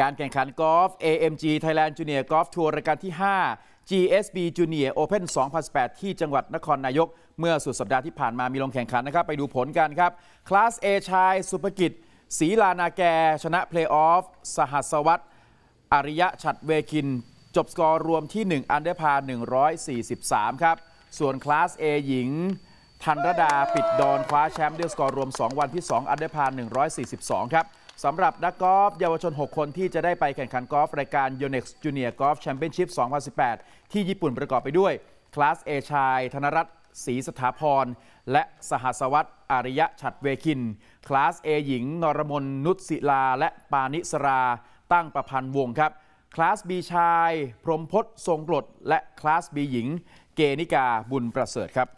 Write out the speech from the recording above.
การแข่งขันกอล์ฟ AMG Thailand Junior Golf Tour รายการที่ 5 GSB Junior Open 2008 ที่จังหวัดนครนายก เมื่อสุดสัปดาห์ที่ผ่านมามีลงแข่งขันนะครับไปดูผลกันครับ คลาส A ชาย สุภกิจศรีลานาแก ชนะเพลย์ออฟสหัสวัตอริยะฉัดเวกิน จบสกอร์รวมที่ 1 อันเดอร์พา143 ครับ ส่วนคลาส A หญิงธันรดาปิดดอนคว้าแชมป์เดวยสกอร์รวม2วันที่2 อันเดอร์พา142 ครับสำหรับนักกอล์ฟเยาวชน 6 คนที่จะได้ไปแข่งขันกอล์ฟรายการ Yonex Junior Golf Championship 2018 ที่ญี่ปุ่นประกอบไปด้วย คลาสเอชาย ธนรัตน์ศรีสถาพร และสหัสวัตรอาริยะฉัดเวคิน คลาสเอหญิง นรมนนุชศิลา และปานิสราตั้งประพันธ์วงครับ คลาสบีชาย พรมพศทรงกรดและคลาสบีหญิง เกนิกาบุญประเสริฐครับ